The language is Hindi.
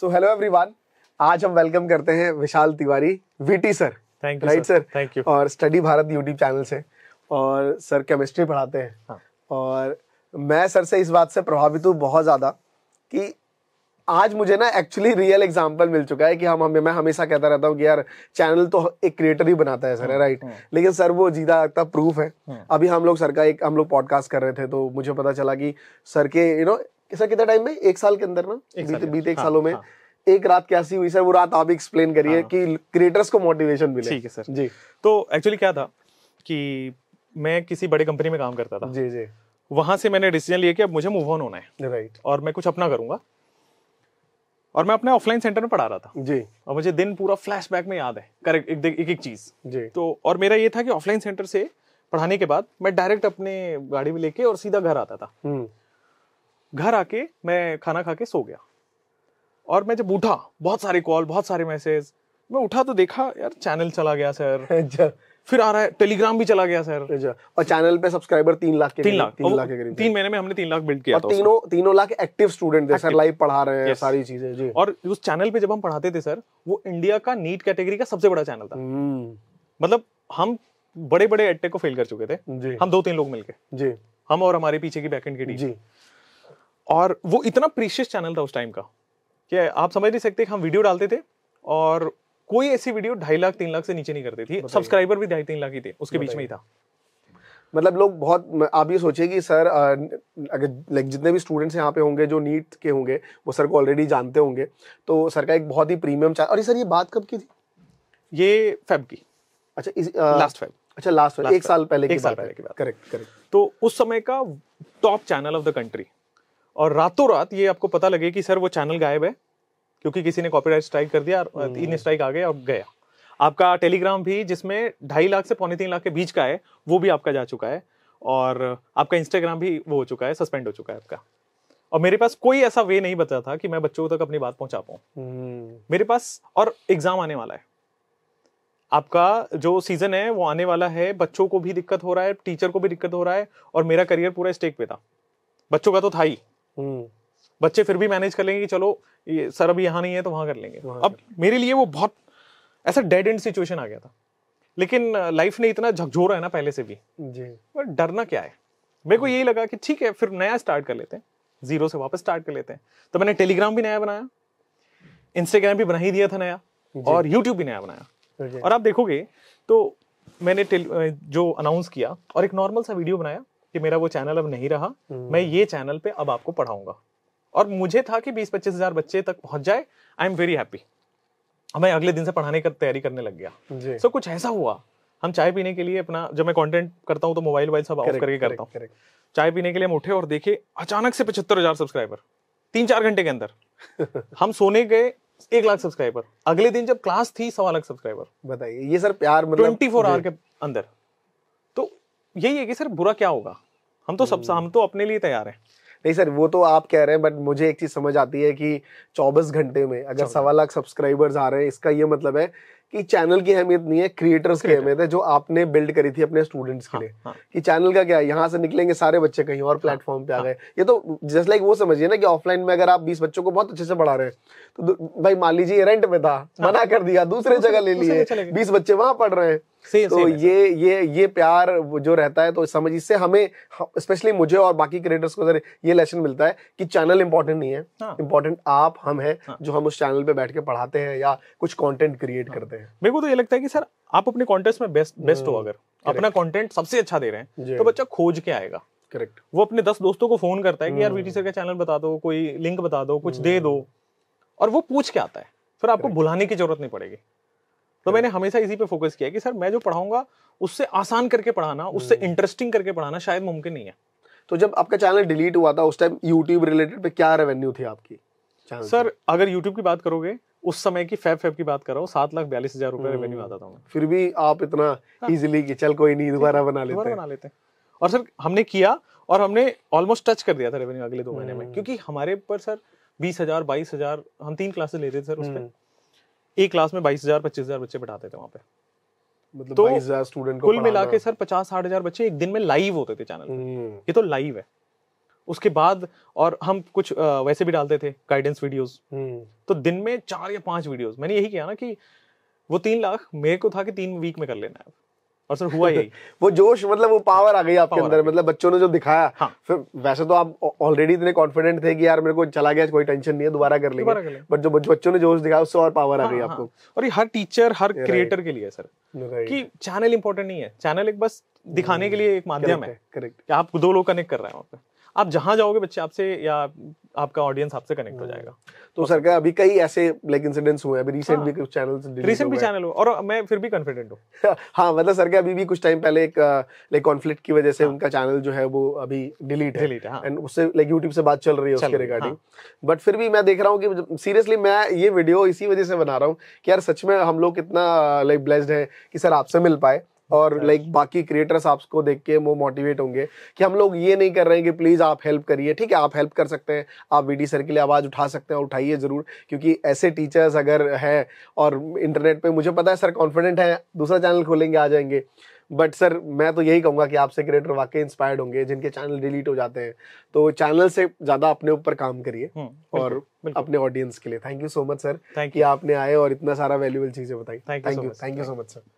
सो हेलो एवरीवन आज हम वेलकम करते हैं Vishal Tiwari VT sir thank you right sir thank you और स्टडी भारत यूट्यूब चैनल से और सर केमिस्ट्री पढ़ाते हैं हाँ. और मैं सर से इस बात से प्रभावित हूँ बहुत ज़्यादा कि आज मुझे ना एक्चुअली रियल एग्जाम्पल मिल चुका है कि हम हमें मैं हमेशा कहता रहता हूँ कि यार चैनल तो एक क्रिएटर ही बनाता है सर है राइट लेकिन सर वो जीता लगता प्रूफ है हाँ। अभी हम लोग सर का एक हम लोग पॉडकास्ट कर रहे थे तो मुझे पता चला कि सर के यू नो सर कितना टाइम में एक साल के अंदर ना बीते बीते एक हाँ, सालों में हाँ। एक रात कैसी हुई सर वो रात आप एक्सप्लेन करिए हाँ। कि क्रिएटर्स को मोटिवेशन मिले ठीक है सर जी तो एक्चुअली क्या था कि मैं किसी बड़े कंपनी में काम करता था जी जी वहां से मैंने डिसीजन लिया कि अब मुझे मूव ऑन होना है राइट और मैं कुछ अपना करूंगा और मैं अपने ऑफलाइन सेंटर में पढ़ा रहा था जी और मुझे दिन पूरा फ्लैशबैक में याद है करेक्ट एक एक, एक चीज जी तो और मेरा ये था कि ऑफलाइन सेंटर से पढ़ाने के बाद मैं डायरेक्ट अपने गाड़ी में लेके और सीधा घर आता था हम्म। घर आके मैं खाना खा के सो गया और मैं जब उठा बहुत सारे कॉल बहुत सारे मैसेज मैं उठा तो देखा यार चैनल चला गया सर अच्छा। फिर आ रहा है टेलीग्राम भी चला गया सर अच्छा। और चैनल पे सब्सक्राइबर तीन लाख के तीन लाख तीन लाख के करीब तीन महीने में हमने तीन लाख बिल्ड किया और तीनों तीनों लाख एक्टिव स्टूडेंट थे सर लाइव पढ़ा रहे हैं सारी चीजें जी और उस चैनल पे जब हम पढ़ाते थे सर वो इंडिया का नीट कैटेगरी का सबसे बड़ा चैनल था हम्म। मतलब हम बड़े बड़े एडटेक को फेल कर चुके थे हम दो तीन लोग मिलकर जी हम और हमारे पीछे की बैकेंड की टीम और वो इतना प्रीशियस चैनल था उस टाइम का कि आप समझ नहीं सकते हम वीडियो डालते थे और कोई ऐसी वीडियो ढाई लाख तीन लाख से नीचे नहीं करते थी सब्सक्राइबर भी ढाई तीन लाख ही थे उसके बीच में ही था मतलब लोग बहुत आप ये सोचिए कि सर अगर लाइक जितने भी स्टूडेंट्स यहाँ पे होंगे जो नीट के होंगे वो सर को ऑलरेडी जानते होंगे तो सर का एक बहुत ही प्रीमियम चार्ज और ये सर ये बात कब की थी ये फेब की अच्छा इस लास्ट फेब अच्छा लास्ट फेब एक साल पहले एक साल पहले की बात करेक्ट करेक्ट तो उस समय का top channel of the country और रातों रात ये आपको पता लगे कि सर वो चैनल गायब है क्योंकि किसी ने कॉपीराइट स्ट्राइक कर दिया हम्म। तीन स्ट्राइक आ गए और गया आपका टेलीग्राम भी जिसमें ढाई लाख से पौने तीन लाख के बीच का है वो भी आपका जा चुका है और आपका इंस्टाग्राम भी वो हो चुका है सस्पेंड हो चुका है आपका और मेरे पास कोई ऐसा वे नहीं बता था कि मैं बच्चों तक अपनी बात पहुंचा पाऊं हम्म। मेरे पास और एग्जाम आने वाला है आपका जो सीजन है वो आने वाला है बच्चों को भी दिक्कत हो रहा है टीचर को भी दिक्कत हो रहा है और मेरा करियर पूरा स्टेक पे था बच्चों का तो था ही हम्म। बच्चे फिर भी मैनेज कर लेंगे कि चलो ये सर अभी यहाँ नहीं है तो वहाँ कर लेंगे अब मेरे लिए वो बहुत ऐसा डेड एंड सिचुएशन आ गया था लेकिन लाइफ ने इतना झकझोर है ना पहले से भी जी डरना क्या है मेरे को यही लगा कि ठीक है फिर नया स्टार्ट कर लेते हैं जीरो से वापस स्टार्ट कर लेते हैं तो मैंने टेलीग्राम भी नया बनाया इंस्टाग्राम भी बना ही दिया था नया और यूट्यूब भी नया बनाया और आप देखोगे तो मैंने जो अनाउंस किया और एक नॉर्मल सा वीडियो बनाया कि मेरा वो चैनल अब नहीं रहा हम्म। मैं ये चैनल पे अब आपको पढ़ाऊंगा और मुझे था कि बीस पच्चीस हजार बच्चे तक पहुंच जाए आई एम वेरी हैप्पी मैं अगले दिन से पढ़ाने की तैयारी करने लग गया सो so, कुछ ऐसा हुआ हम चाय पीने के लिए अपना जब मैं कंटेंट करता हूँ तो मोबाइल वाइल सब ऑफ करके करता हूँ चाय पीने के लिए हम उठे और देखे अचानक से पचहत्तर हजार सब्सक्राइबर तीन चार घंटे के अंदर हम सोने गए एक लाख सब्सक्राइबर अगले दिन जब क्लास थी सवा लाख सब्सक्राइबर बताइए ये सर प्यार मतलब ट्वेंटी फोर आवर के अंदर तो यही है कि सर बुरा क्या होगा हम तो सबसे हम्म। हम तो अपने लिए तैयार हैं नहीं सर वो तो आप कह रहे हैं बट मुझे एक चीज समझ आती है कि 24 घंटे में अगर सवा लाख सब्सक्राइबर्स आ रहे हैं इसका ये मतलब है कि चैनल की अहमियत नहीं है क्रिएटर्स की अहमियत है जो आपने बिल्ड करी थी अपने स्टूडेंट्स के हाँ, लिए हाँ, हाँ. कि चैनल का क्या है यहाँ से निकलेंगे सारे बच्चे कहीं और प्लेटफॉर्म हाँ, पे आ हाँ। गए ये तो जस्ट लाइक वो समझिए ना कि ऑफलाइन में अगर आप बीस बच्चों को बहुत अच्छे से पढ़ा रहे हैं तो भाई मान लीजिए रेंट पे था मना कर दिया दूसरे जगह ले लिए बीस बच्चे वहां पढ़ रहे हैं सेम, तो ये ये ये प्यार जो रहता है तो समझ इससे हमें स्पेशली मुझे और बाकी क्रिएटर्स को सर ये लेसन मिलता है कि चैनल इंपॉर्टेंट नहीं है इंपॉर्टेंट हाँ। आप हम हैं हाँ। जो हम उस चैनल पे बैठ के पढ़ाते हैं या कुछ कंटेंट क्रिएट हाँ। करते हैं मेरे को तो ये लगता है कि सर आप अपने कॉन्टेंट्स में बेस्ट बेस्ट हो हम्म, अगर अपना कॉन्टेंट सबसे अच्छा दे रहे हैं तो बच्चा खोज के आएगा करेक्ट वो अपने दस दोस्तों को फोन करता है कि यार वीटी हम्म। सर का चैनल बता दो कोई लिंक बता दो कुछ दे हम्म। दो और वो पूछ के आता है फिर आपको बुलाने की जरूरत नहीं पड़ेगी तो मैंने हमेशा इसी पे फोकस किया कि सर मैं जो पढ़ाऊंगा उससे आसान करके पढ़ाना उससे इंटरेस्टिंग hmm. करके पढ़ाना शायद मुमकिन नहीं है तो जब आपका चैनल डिलीट हुआ था उस टाइम यूट्यूब रिलेटेड पे क्या रेवेन्यू थी आपकी सर अगर यूट्यूब की बात करोगे उस समय की फैब फैब की बात कर रहा हूँ सात लाख बयालीस हजार रुपए रेवेन्यू hmm. आता था फिर भी आप इतना इजिली हाँ। की चल कोई नहीं दोबारा बना लेते बना लेते और सर हमने किया और हमने ऑलमोस्ट टच कर दिया था रेवेन्यू अगले दो महीने में hmm. क्योंकि हमारे पर सर बीस हजार बाईस हजार हम तीन क्लासेस लेते थे सर उसमें एक क्लास में बाईस हजार पच्चीस हजार बच्चे पढ़ाते थे वहां पे मतलब तो स्टूडेंट कुल मिला के सर पचास साठ हजार बच्चे एक दिन में लाइव होते थे चैनल हम्म। ये तो लाइव है उसके बाद और हम कुछ वैसे भी डालते थे गाइडेंस वीडियोस हम्म। तो दिन में चार या पांच वीडियोस मैंने यही किया ना कि वो तीन लाख मेरे को था कि तीन वीक में कर लेना है और सर हुआ यही वो जोश मतलब वो पावर आ गई आपके अंदर मतलब बच्चों ने जो दिखाया हाँ। फिर वैसे तो आप ऑलरेडी इतने कॉन्फिडेंट थे कि यार मेरे को चला गया कोई टेंशन नहीं है दोबारा कर लेंगे बट जो बच्चों ने जोश दिखाया उससे और पावर हाँ, आ गई हाँ, आपको और ये हर टीचर हर क्रिएटर के लिए सर कि चैनल इंपॉर्टेंट नहीं है चैनल एक बस दिखाने के लिए एक माध्यम है करेक्ट आप दो लोग कनेक्ट कर रहे हैं वहां पर आप जहां जाओगे बच्चे आपसे या आपका ऑडियंस आपसे कनेक्ट हो hmm. जाएगा तो सर क्या अभी कई ऐसे लाइक इंसिडेंट्स हुए अभी रिसेंट हाँ। भी कुछ चैनल रिसेंट भी चैनल हुए और मैं फिर भी कॉन्फिडेंट हूँ हाँ मतलब सर क्या अभी भी कुछ टाइम पहले एक लाइक कॉन्फ्लिक्ट की वजह से हाँ। उनका चैनल जो है वो अभी डिलीट है एंड हाँ। उससे लाइक यूट्यूब से बात चल रही है उसके रिगार्डिंग बट फिर भी मैं देख रहा हूँ कि सीरियसली मैं ये वीडियो इसी वजह से बना रहा हूँ कि यार सच में हम लोग कितना लाइक ब्लेस्ड है कि सर आपसे मिल पाए और लाइक अच्छा। बाकी क्रिएटर्स आपको देख के वो मोटिवेट होंगे कि हम लोग ये नहीं कर रहे हैं कि प्लीज़ आप हेल्प करिए ठीक है आप हेल्प कर सकते हैं आप वीडी सर के लिए आवाज़ उठा सकते हैं उठाइए ज़रूर क्योंकि ऐसे टीचर्स अगर हैं और इंटरनेट पर मुझे पता है सर कॉन्फिडेंट है दूसरा चैनल खोलेंगे आ जाएंगे बट सर मैं तो यही कहूंगा कि आपसे क्रिएटर वाकई इंस्पायर्ड होंगे जिनके चैनल डिलीट हो जाते हैं तो चैनल से ज़्यादा अपने ऊपर काम करिए हम्म, और बिल्कुल। अपने ऑडियंस के लिए thank you so much sir कि आपने आए और इतना सारा वैल्यूबल चीज़ें बताई thank you thank you so much sir